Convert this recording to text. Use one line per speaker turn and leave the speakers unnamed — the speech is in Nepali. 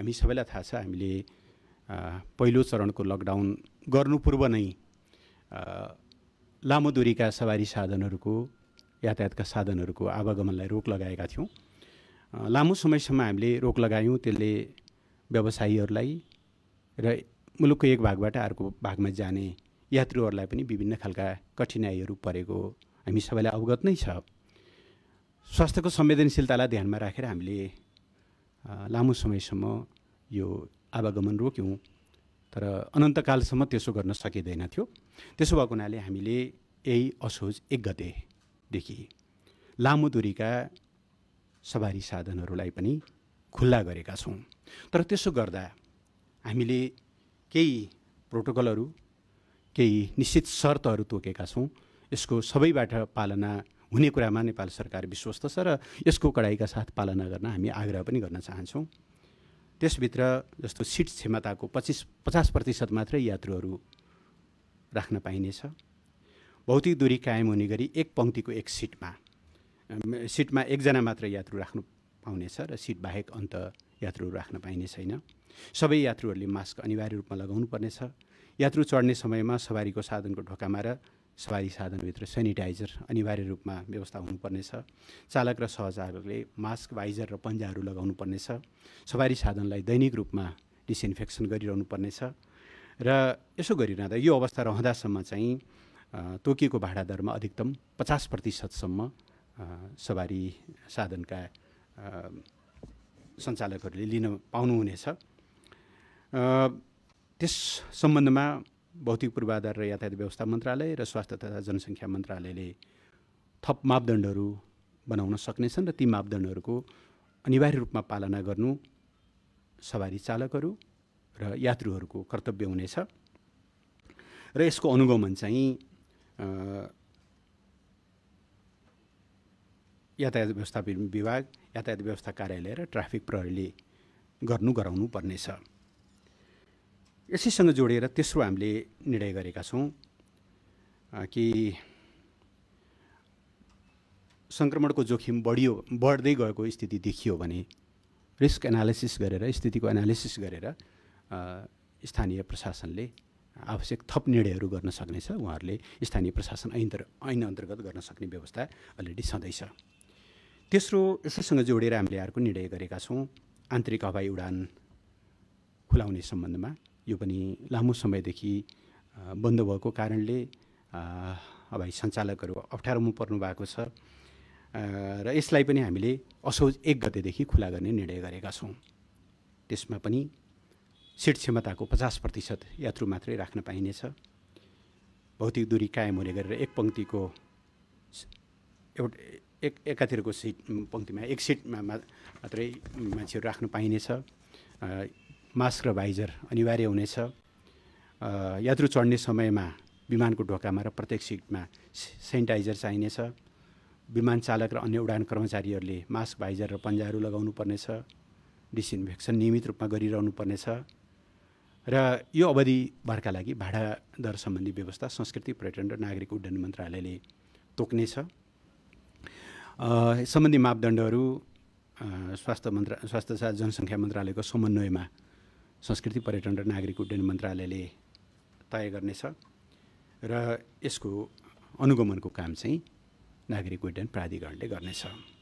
हामी सबैलाई थाहा छ हामीले पहिलो चरणको लकडाउन गर्नु पूर्व नै लामो दुरीका सवारी साधनहरूको यातायातका साधनहरूको आवागमनलाई रोक लगाएका थियौँ लामो समयसम्म हामीले रोक लगायौँ त्यसले व्यवसायीहरूलाई र मुलुकको एक भागबाट अर्को भागमा जाने यात्रुहरूलाई पनि विभिन्न खालका कठिनाइहरू परेको हामी सबैलाई अवगत नै छ स्वास्थ्यको संवेदनशीलतालाई ध्यानमा राखेर हामीले लामो समयसम्म यो आवागमन रोक्यौँ तर अनन्तकालसम्म त्यसो गर्न सकिँदैन थियो त्यसो भएको हुनाले हामीले यही असोज एक गतेदेखि लामो दुरीका सवारी साधनहरूलाई पनि खुल्ला गरेका छौँ तर त्यसो गर्दा हामीले केही प्रोटोकलहरू केही निश्चित शर्तहरू तोकेका छौँ यसको सबैबाट पालना हुने कुरामा नेपाल सरकार विश्वस्त छ र यसको कडाइका साथ पालना गर्न हामी आग्रह पनि गर्न चाहन्छौँ त्यसभित्र जस्तो सिट क्षमताको पच्चिस पचास प्रतिशत मात्रै यात्रुहरू राख्न पाइनेछ भौतिक दूरी कायम हुने गरी एक पङ्क्तिको एक सिटमा सिटमा एकजना मात्र यात्रु राख्नु पाउनेछ र सिट बाहेक अन्त यात्रुहरू राख्न पाइने छैन सबै यात्रुहरूले मास्क अनिवार्य रूपमा लगाउनु पर्नेछ यात्रु चढ्ने समयमा सवारीको साधनको ढोकामा र सवारी साधनभित्र सेनिटाइजर अनिवार्य रूपमा व्यवस्था हुनुपर्नेछ चालक र सहचालकले मास्क भाइजर र पन्जाहरू लगाउनु पर्नेछ सवारी साधनलाई दैनिक रूपमा डिसइन्फेक्सन गरिरहनु पर्नेछ र यसो गरिरहँदा यो अवस्था रहँदासम्म चाहिँ तोकिएको दरमा अधिकतम पचास प्रतिशतसम्म सवारी साधनका सञ्चालकहरूले लिन पाउनुहुनेछ त्यस सम्बन्धमा भौतिक पूर्वाधार र यातायात व्यवस्था मन्त्रालय र स्वास्थ्य तथा जनसङ्ख्या मन्त्रालयले थप मापदण्डहरू बनाउन सक्नेछन् र ती मापदण्डहरूको अनिवार्य रूपमा पालना गर्नु सवारी चालकहरू र यात्रुहरूको कर्तव्य हुनेछ र यसको अनुगमन चाहिँ यातायात व्यवस्थापन विभाग यातायात व्यवस्था कार्यालय र ट्राफिक प्रहरीले गर्नु गराउनु पर्नेछ यसैसँग जोडेर तेस्रो हामीले निर्णय गरेका छौँ कि सङ्क्रमणको जोखिम बढियो बढ्दै गएको स्थिति देखियो भने रिस्क एनालिसिस गरेर स्थितिको एनालिसिस गरेर स्थानीय प्रशासनले आवश्यक थप निर्णयहरू गर्न सक्नेछ उहाँहरूले स्थानीय प्रशासन ऐन ऐन अन्तर्गत गर्न सक्ने व्यवस्था अलरेडी छँदैछ तेस्रो यसैसँग जोडेर हामीले अर्को निर्णय गरेका छौँ आन्तरिक हवाई उडान खुलाउने सम्बन्धमा यो पनि लामो समयदेखि बन्द भएको कारणले अब सञ्चालकहरू अप्ठ्यारोमा पर्नु भएको छ र यसलाई पनि हामीले असोज एक गतेदेखि खुला गर्ने निर्णय गरेका छौँ त्यसमा पनि सिट क्षमताको पचास प्रतिशत यात्रु मात्रै राख्न पाइनेछ भौतिक दूरी कायम हुने गरेर एक पङ्क्तिको एउटा एक एकातिरको सिट पङ्क्तिमा एक सिटमा मात्रै मान्छेहरू राख्न पाइनेछ मास्क र भाइजर अनिवार्य हुनेछ यात्रु चढ्ने समयमा विमानको ढोकामा र प्रत्येक सिटमा सेनिटाइजर चाहिनेछ विमान चालक र अन्य उडान कर्मचारीहरूले मास्क भाइजर र पन्जाहरू लगाउनु पर्नेछ डिसइन्फेक्सन नियमित रूपमा गरिरहनु पर्नेछ र यो अवधिभरका लागि भाडा दर सम्बन्धी व्यवस्था संस्कृति पर्यटन र नागरिक उड्डयन मन्त्रालयले तोक्नेछ सम्बन्धी मापदण्डहरू स्वास्थ्य मन्त्रा स्वास्थ्य तथा जनसङ्ख्या मन्त्रालयको समन्वयमा संस्कृति पर्यटन र नागरिक उड्डयन मन्त्रालयले तय गर्नेछ र यसको अनुगमनको काम चाहिँ नागरिक उड्डयन प्राधिकरणले गर्नेछ